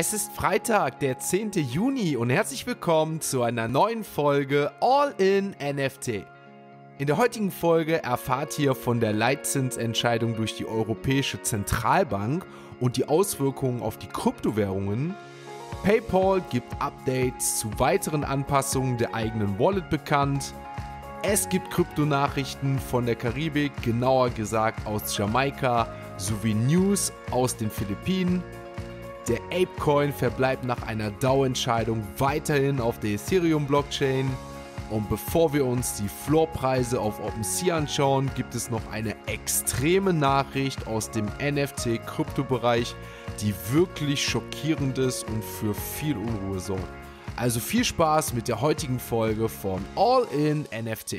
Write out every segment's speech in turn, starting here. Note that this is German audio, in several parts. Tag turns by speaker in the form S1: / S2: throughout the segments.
S1: Es ist Freitag, der 10. Juni und herzlich willkommen zu einer neuen Folge All in NFT. In der heutigen Folge erfahrt ihr von der Leitzinsentscheidung durch die Europäische Zentralbank und die Auswirkungen auf die Kryptowährungen. PayPal gibt Updates zu weiteren Anpassungen der eigenen Wallet bekannt. Es gibt Kryptonachrichten von der Karibik, genauer gesagt aus Jamaika, sowie News aus den Philippinen. Der Apecoin verbleibt nach einer DAO-Entscheidung weiterhin auf der Ethereum-Blockchain. Und bevor wir uns die Floorpreise auf OpenSea anschauen, gibt es noch eine extreme Nachricht aus dem NFT-Kryptobereich, die wirklich schockierend ist und für viel Unruhe sorgt. Also viel Spaß mit der heutigen Folge von All in NFT.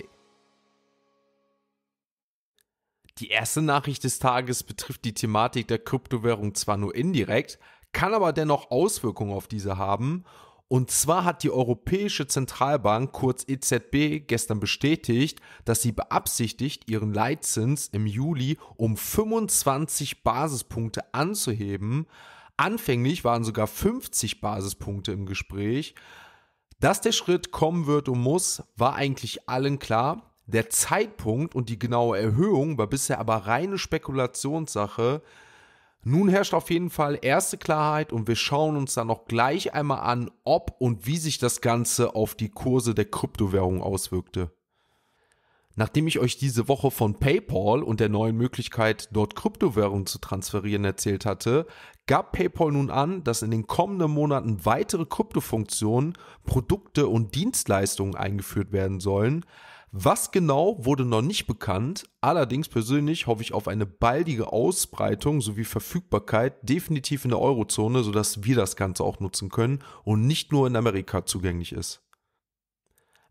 S1: Die erste Nachricht des Tages betrifft die Thematik der Kryptowährung zwar nur indirekt, kann aber dennoch Auswirkungen auf diese haben. Und zwar hat die Europäische Zentralbank, kurz EZB, gestern bestätigt, dass sie beabsichtigt, ihren Leitzins im Juli um 25 Basispunkte anzuheben. Anfänglich waren sogar 50 Basispunkte im Gespräch. Dass der Schritt kommen wird und muss, war eigentlich allen klar. Der Zeitpunkt und die genaue Erhöhung war bisher aber reine Spekulationssache. Nun herrscht auf jeden Fall erste Klarheit und wir schauen uns dann noch gleich einmal an, ob und wie sich das Ganze auf die Kurse der Kryptowährung auswirkte. Nachdem ich euch diese Woche von PayPal und der neuen Möglichkeit, dort Kryptowährungen zu transferieren, erzählt hatte, gab PayPal nun an, dass in den kommenden Monaten weitere Kryptofunktionen, Produkte und Dienstleistungen eingeführt werden sollen. Was genau wurde noch nicht bekannt, allerdings persönlich hoffe ich auf eine baldige Ausbreitung sowie Verfügbarkeit definitiv in der Eurozone, sodass wir das Ganze auch nutzen können und nicht nur in Amerika zugänglich ist.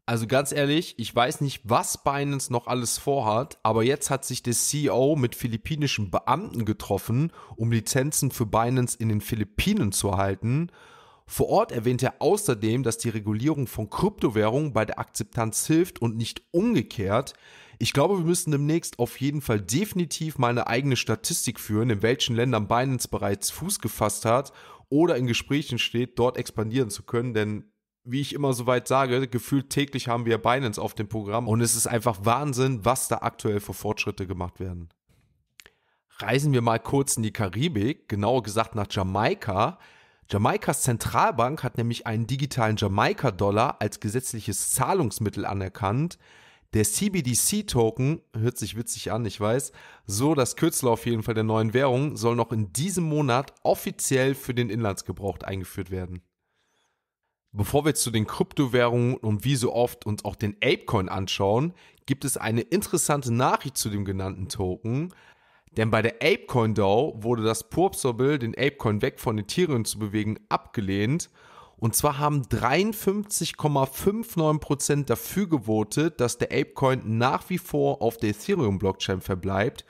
S1: Also ganz ehrlich, ich weiß nicht, was Binance noch alles vorhat, aber jetzt hat sich der CEO mit philippinischen Beamten getroffen, um Lizenzen für Binance in den Philippinen zu erhalten. Vor Ort erwähnt er außerdem, dass die Regulierung von Kryptowährungen bei der Akzeptanz hilft und nicht umgekehrt. Ich glaube, wir müssen demnächst auf jeden Fall definitiv mal eine eigene Statistik führen, in welchen Ländern Binance bereits Fuß gefasst hat oder in Gesprächen steht, dort expandieren zu können, denn wie ich immer soweit sage, gefühlt täglich haben wir Binance auf dem Programm und es ist einfach Wahnsinn, was da aktuell für Fortschritte gemacht werden. Reisen wir mal kurz in die Karibik, genauer gesagt nach Jamaika. Jamaikas Zentralbank hat nämlich einen digitalen Jamaika-Dollar als gesetzliches Zahlungsmittel anerkannt. Der CBDC-Token, hört sich witzig an, ich weiß, so das Kürzel auf jeden Fall der neuen Währung, soll noch in diesem Monat offiziell für den Inlandsgebrauch eingeführt werden. Bevor wir zu den Kryptowährungen und wie so oft uns auch den Apecoin anschauen, gibt es eine interessante Nachricht zu dem genannten Token. Denn bei der Apecoin DAO wurde das purpose den Apecoin weg von Ethereum zu bewegen, abgelehnt. Und zwar haben 53,59% dafür gewotet, dass der Apecoin nach wie vor auf der Ethereum-Blockchain verbleibt.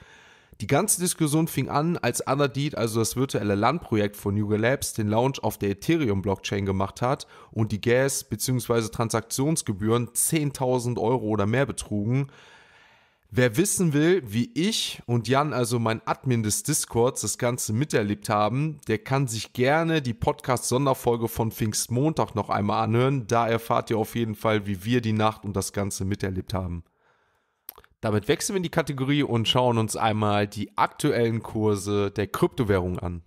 S1: Die ganze Diskussion fing an, als Anadid, also das virtuelle Landprojekt von Yuga Labs, den Launch auf der Ethereum-Blockchain gemacht hat und die Gas- bzw. Transaktionsgebühren 10.000 Euro oder mehr betrugen. Wer wissen will, wie ich und Jan, also mein Admin des Discords, das Ganze miterlebt haben, der kann sich gerne die Podcast-Sonderfolge von Pfingstmontag noch einmal anhören. Da erfahrt ihr auf jeden Fall, wie wir die Nacht und das Ganze miterlebt haben. Damit wechseln wir in die Kategorie und schauen uns einmal die aktuellen Kurse der Kryptowährung an.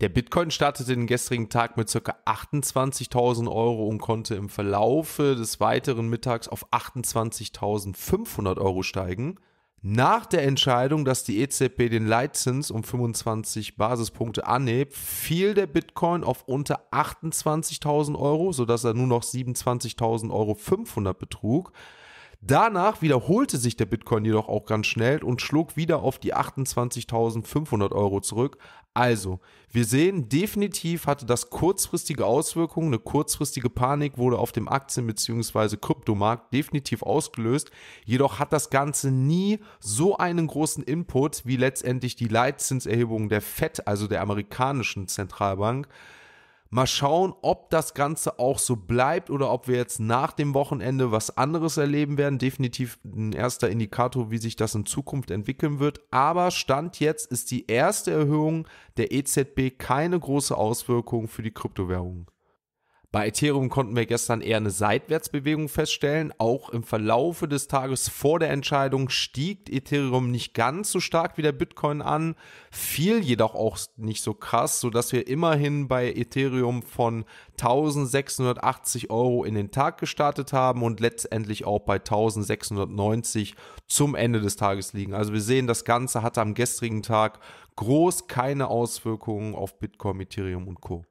S1: Der Bitcoin startete den gestrigen Tag mit ca. 28.000 Euro und konnte im Verlaufe des weiteren Mittags auf 28.500 Euro steigen nach der Entscheidung, dass die EZB den Leitzins um 25 Basispunkte anhebt, fiel der Bitcoin auf unter 28.000 Euro, sodass er nur noch 27.500 Euro betrug. Danach wiederholte sich der Bitcoin jedoch auch ganz schnell und schlug wieder auf die 28.500 Euro zurück, also, wir sehen, definitiv hatte das kurzfristige Auswirkungen. Eine kurzfristige Panik wurde auf dem Aktien- bzw. Kryptomarkt definitiv ausgelöst. Jedoch hat das Ganze nie so einen großen Input wie letztendlich die Leitzinserhebung der FED, also der amerikanischen Zentralbank, Mal schauen, ob das Ganze auch so bleibt oder ob wir jetzt nach dem Wochenende was anderes erleben werden. Definitiv ein erster Indikator, wie sich das in Zukunft entwickeln wird. Aber Stand jetzt ist die erste Erhöhung der EZB keine große Auswirkung für die Kryptowährungen. Bei Ethereum konnten wir gestern eher eine Seitwärtsbewegung feststellen. Auch im Verlaufe des Tages vor der Entscheidung stieg Ethereum nicht ganz so stark wie der Bitcoin an, fiel jedoch auch nicht so krass, sodass wir immerhin bei Ethereum von 1680 Euro in den Tag gestartet haben und letztendlich auch bei 1690 zum Ende des Tages liegen. Also wir sehen, das Ganze hatte am gestrigen Tag groß keine Auswirkungen auf Bitcoin, Ethereum und Co.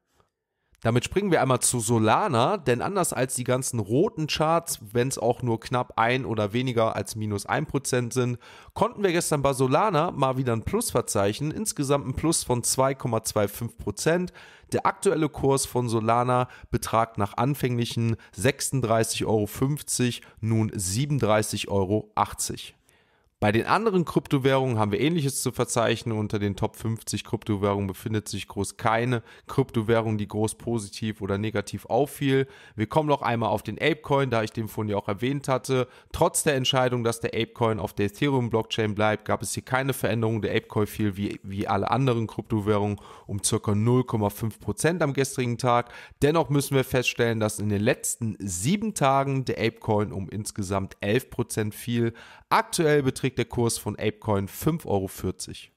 S1: Damit springen wir einmal zu Solana, denn anders als die ganzen roten Charts, wenn es auch nur knapp ein oder weniger als minus ein Prozent sind, konnten wir gestern bei Solana mal wieder ein Plus verzeichnen, insgesamt ein Plus von 2,25 Prozent. Der aktuelle Kurs von Solana betragt nach anfänglichen 36,50 Euro nun 37,80 Euro. Bei den anderen Kryptowährungen haben wir ähnliches zu verzeichnen. Unter den Top 50 Kryptowährungen befindet sich groß keine Kryptowährung, die groß positiv oder negativ auffiel. Wir kommen noch einmal auf den Apecoin, da ich den vorhin ja auch erwähnt hatte. Trotz der Entscheidung, dass der Apecoin auf der Ethereum-Blockchain bleibt, gab es hier keine Veränderung. Der Apecoin fiel wie, wie alle anderen Kryptowährungen um ca. 0,5% Prozent am gestrigen Tag. Dennoch müssen wir feststellen, dass in den letzten sieben Tagen der Apecoin um insgesamt 11% Prozent fiel. Aktuell beträgt beträgt der Kurs von ApeCoin 5,40 Euro.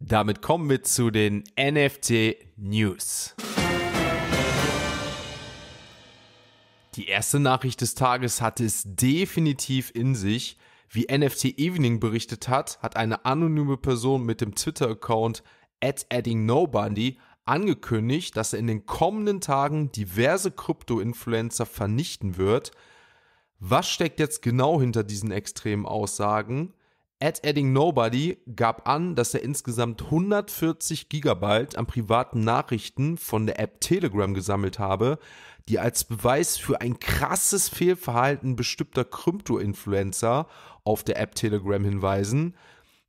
S1: Damit kommen wir zu den NFT News. Die erste Nachricht des Tages hatte es definitiv in sich. Wie NFT Evening berichtet hat, hat eine anonyme Person mit dem Twitter-Account @addingnobody angekündigt, dass er in den kommenden Tagen diverse Krypto-Influencer vernichten wird. Was steckt jetzt genau hinter diesen extremen Aussagen? Ad Adding Nobody gab an, dass er insgesamt 140 Gigabyte an privaten Nachrichten von der App Telegram gesammelt habe, die als Beweis für ein krasses Fehlverhalten bestimmter Krypto-Influencer auf der App Telegram hinweisen.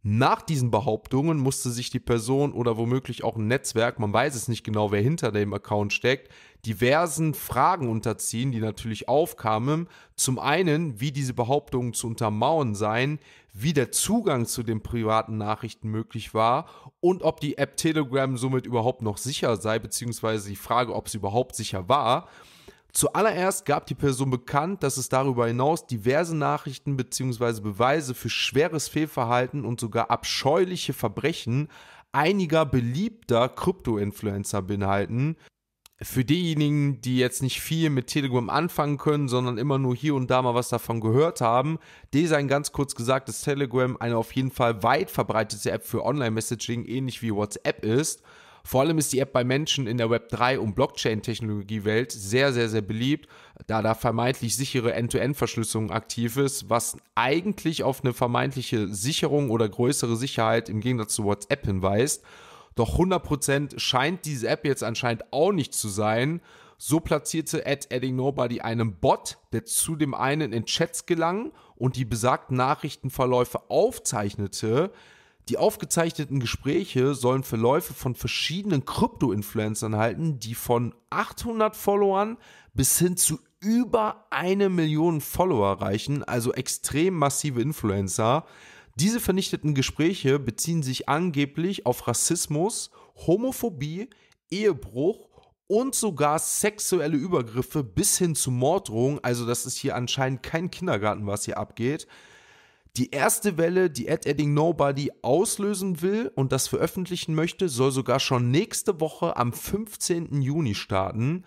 S1: Nach diesen Behauptungen musste sich die Person oder womöglich auch ein Netzwerk, man weiß es nicht genau, wer hinter dem Account steckt, diversen Fragen unterziehen, die natürlich aufkamen. Zum einen, wie diese Behauptungen zu untermauern seien, wie der Zugang zu den privaten Nachrichten möglich war und ob die App Telegram somit überhaupt noch sicher sei, beziehungsweise die Frage, ob sie überhaupt sicher war. Zuallererst gab die Person bekannt, dass es darüber hinaus diverse Nachrichten bzw. Beweise für schweres Fehlverhalten und sogar abscheuliche Verbrechen einiger beliebter Krypto-Influencer beinhalten für diejenigen, die jetzt nicht viel mit Telegram anfangen können, sondern immer nur hier und da mal was davon gehört haben, Design ganz kurz gesagt, dass Telegram eine auf jeden Fall weit verbreitete App für Online-Messaging, ähnlich wie WhatsApp ist. Vor allem ist die App bei Menschen in der Web3 und Blockchain-Technologiewelt sehr, sehr, sehr beliebt, da da vermeintlich sichere End-to-End-Verschlüsselung aktiv ist, was eigentlich auf eine vermeintliche Sicherung oder größere Sicherheit im Gegensatz zu WhatsApp hinweist. Doch 100% scheint diese App jetzt anscheinend auch nicht zu sein. So platzierte at Adding Nobody einen Bot, der zu dem einen in Chats gelang und die besagten Nachrichtenverläufe aufzeichnete. Die aufgezeichneten Gespräche sollen Verläufe von verschiedenen Krypto-Influencern halten, die von 800 Followern bis hin zu über eine Million Follower reichen, also extrem massive Influencer. Diese vernichteten Gespräche beziehen sich angeblich auf Rassismus, Homophobie, Ehebruch und sogar sexuelle Übergriffe bis hin zu Morddrohungen. Also das ist hier anscheinend kein Kindergarten, was hier abgeht. Die erste Welle, die Ad Adding Nobody auslösen will und das veröffentlichen möchte, soll sogar schon nächste Woche am 15. Juni starten.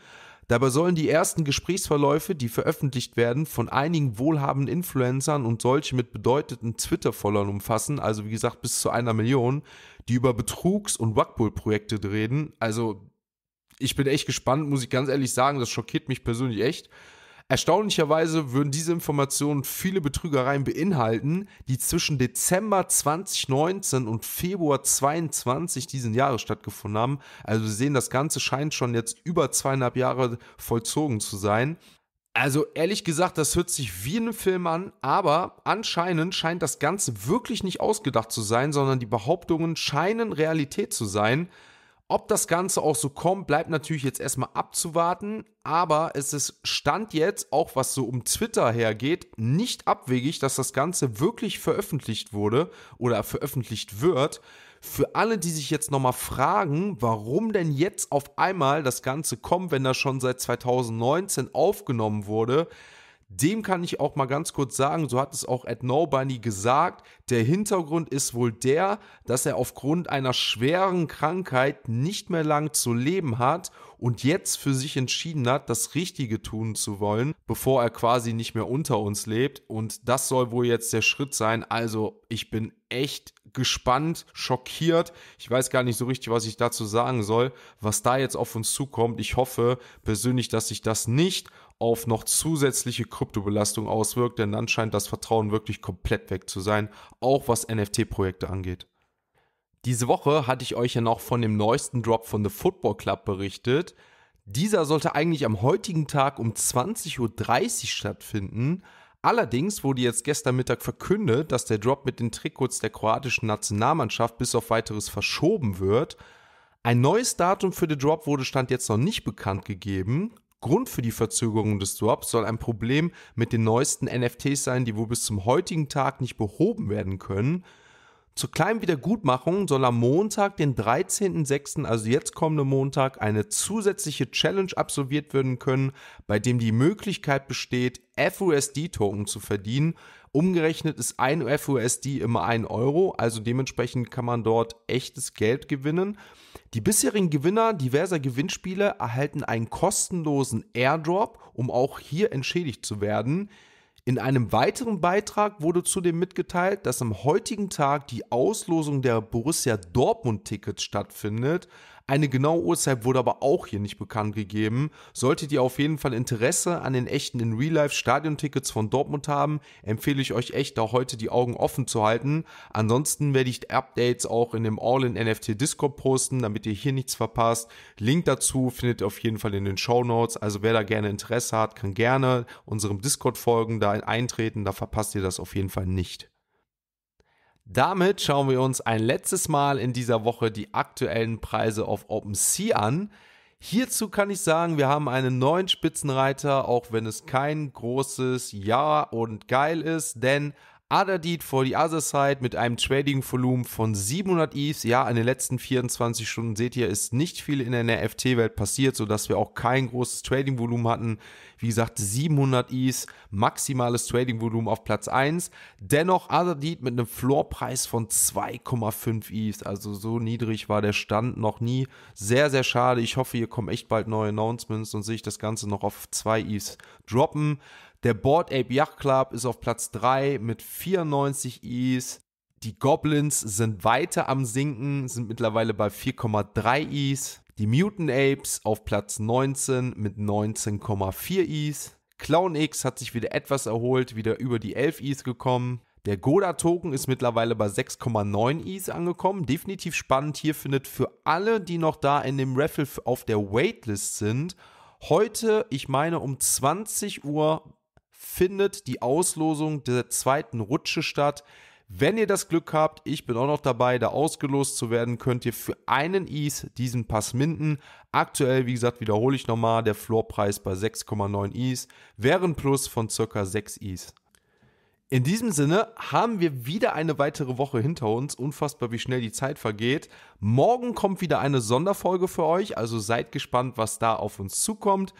S1: Dabei sollen die ersten Gesprächsverläufe, die veröffentlicht werden, von einigen wohlhabenden Influencern und solche mit bedeutenden Twitter-Followern umfassen, also wie gesagt bis zu einer Million, die über Betrugs- und Wackbull-Projekte reden. Also ich bin echt gespannt, muss ich ganz ehrlich sagen, das schockiert mich persönlich echt. Erstaunlicherweise würden diese Informationen viele Betrügereien beinhalten, die zwischen Dezember 2019 und Februar 22 diesen Jahres stattgefunden haben. Also wir sehen, das Ganze scheint schon jetzt über zweieinhalb Jahre vollzogen zu sein. Also ehrlich gesagt, das hört sich wie ein Film an, aber anscheinend scheint das Ganze wirklich nicht ausgedacht zu sein, sondern die Behauptungen scheinen Realität zu sein. Ob das Ganze auch so kommt, bleibt natürlich jetzt erstmal abzuwarten, aber es ist Stand jetzt, auch was so um Twitter hergeht, nicht abwegig, dass das Ganze wirklich veröffentlicht wurde oder veröffentlicht wird. Für alle, die sich jetzt nochmal fragen, warum denn jetzt auf einmal das Ganze kommt, wenn das schon seit 2019 aufgenommen wurde, dem kann ich auch mal ganz kurz sagen, so hat es auch Ed Nobunny gesagt, der Hintergrund ist wohl der, dass er aufgrund einer schweren Krankheit nicht mehr lang zu leben hat und jetzt für sich entschieden hat, das Richtige tun zu wollen, bevor er quasi nicht mehr unter uns lebt. Und das soll wohl jetzt der Schritt sein. Also ich bin echt gespannt, schockiert. Ich weiß gar nicht so richtig, was ich dazu sagen soll, was da jetzt auf uns zukommt. Ich hoffe persönlich, dass sich das nicht auf noch zusätzliche Kryptobelastung auswirkt, denn dann scheint das Vertrauen wirklich komplett weg zu sein, auch was NFT-Projekte angeht. Diese Woche hatte ich euch ja noch von dem neuesten Drop von The Football Club berichtet. Dieser sollte eigentlich am heutigen Tag um 20.30 Uhr stattfinden. Allerdings wurde jetzt gestern Mittag verkündet, dass der Drop mit den Trikots der kroatischen Nationalmannschaft bis auf weiteres verschoben wird. Ein neues Datum für den Drop wurde Stand jetzt noch nicht bekannt gegeben. Grund für die Verzögerung des Drops soll ein Problem mit den neuesten NFTs sein, die wohl bis zum heutigen Tag nicht behoben werden können zur kleinen Wiedergutmachung soll am Montag, den 13.06., also jetzt kommende Montag, eine zusätzliche Challenge absolviert werden können, bei dem die Möglichkeit besteht, FUSD-Token zu verdienen. Umgerechnet ist ein FUSD immer ein Euro, also dementsprechend kann man dort echtes Geld gewinnen. Die bisherigen Gewinner diverser Gewinnspiele erhalten einen kostenlosen Airdrop, um auch hier entschädigt zu werden. In einem weiteren Beitrag wurde zudem mitgeteilt, dass am heutigen Tag die Auslosung der Borussia Dortmund-Tickets stattfindet, eine genaue Uhrzeit wurde aber auch hier nicht bekannt gegeben. Solltet ihr auf jeden Fall Interesse an den echten in Real Life Stadion-Tickets von Dortmund haben, empfehle ich euch echt da heute die Augen offen zu halten. Ansonsten werde ich Updates auch in dem All in NFT Discord posten, damit ihr hier nichts verpasst. Link dazu findet ihr auf jeden Fall in den Show Notes. Also wer da gerne Interesse hat, kann gerne unserem Discord folgen, da eintreten, da verpasst ihr das auf jeden Fall nicht. Damit schauen wir uns ein letztes Mal in dieser Woche die aktuellen Preise auf OpenSea an. Hierzu kann ich sagen, wir haben einen neuen Spitzenreiter, auch wenn es kein großes Ja und geil ist, denn Adadid for the Other Side mit einem Trading-Volumen von 700 ETHs. Ja, in den letzten 24 Stunden seht ihr, ist nicht viel in der NFT-Welt passiert, sodass wir auch kein großes Trading-Volumen hatten. Wie gesagt, 700 ETHs, maximales Trading-Volumen auf Platz 1. Dennoch Adadid mit einem Floorpreis von 2,5 ETHs. Also so niedrig war der Stand noch nie. Sehr, sehr schade. Ich hoffe, hier kommen echt bald neue Announcements und sehe ich das Ganze noch auf 2 ETHs droppen. Der Board Ape Yacht Club ist auf Platz 3 mit 94 Is. Die Goblins sind weiter am Sinken, sind mittlerweile bei 4,3 Is. Die Mutant Apes auf Platz 19 mit 19,4 Is. Clown X hat sich wieder etwas erholt, wieder über die 11 Is gekommen. Der Goda-Token ist mittlerweile bei 6,9 Is angekommen. Definitiv spannend. Hier findet für alle, die noch da in dem Raffle auf der Waitlist sind, heute, ich meine, um 20 Uhr findet die Auslosung der zweiten Rutsche statt. Wenn ihr das Glück habt, ich bin auch noch dabei, da ausgelost zu werden, könnt ihr für einen Is diesen Pass minden. Aktuell, wie gesagt, wiederhole ich nochmal, der Floorpreis bei 6,9 Is wäre ein Plus von circa 6 Is. In diesem Sinne haben wir wieder eine weitere Woche hinter uns. Unfassbar, wie schnell die Zeit vergeht. Morgen kommt wieder eine Sonderfolge für euch, also seid gespannt, was da auf uns zukommt.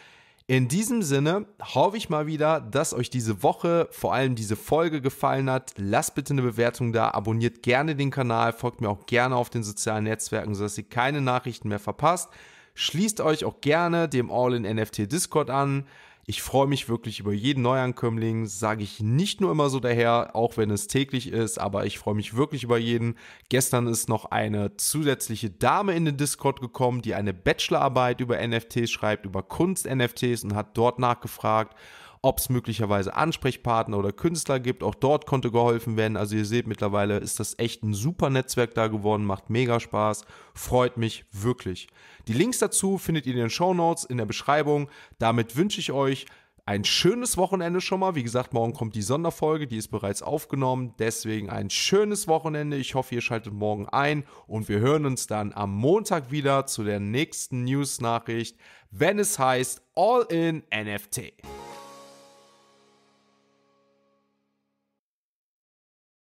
S1: In diesem Sinne hoffe ich mal wieder, dass euch diese Woche, vor allem diese Folge gefallen hat. Lasst bitte eine Bewertung da, abonniert gerne den Kanal, folgt mir auch gerne auf den sozialen Netzwerken, sodass ihr keine Nachrichten mehr verpasst. Schließt euch auch gerne dem All in NFT Discord an. Ich freue mich wirklich über jeden Neuankömmling, sage ich nicht nur immer so daher, auch wenn es täglich ist, aber ich freue mich wirklich über jeden. Gestern ist noch eine zusätzliche Dame in den Discord gekommen, die eine Bachelorarbeit über NFTs schreibt, über Kunst-NFTs und hat dort nachgefragt ob es möglicherweise Ansprechpartner oder Künstler gibt. Auch dort konnte geholfen werden. Also ihr seht, mittlerweile ist das echt ein super Netzwerk da geworden, macht mega Spaß, freut mich wirklich. Die Links dazu findet ihr in den Show Notes, in der Beschreibung. Damit wünsche ich euch ein schönes Wochenende schon mal. Wie gesagt, morgen kommt die Sonderfolge, die ist bereits aufgenommen. Deswegen ein schönes Wochenende. Ich hoffe, ihr schaltet morgen ein und wir hören uns dann am Montag wieder zu der nächsten News-Nachricht, wenn es heißt All in NFT.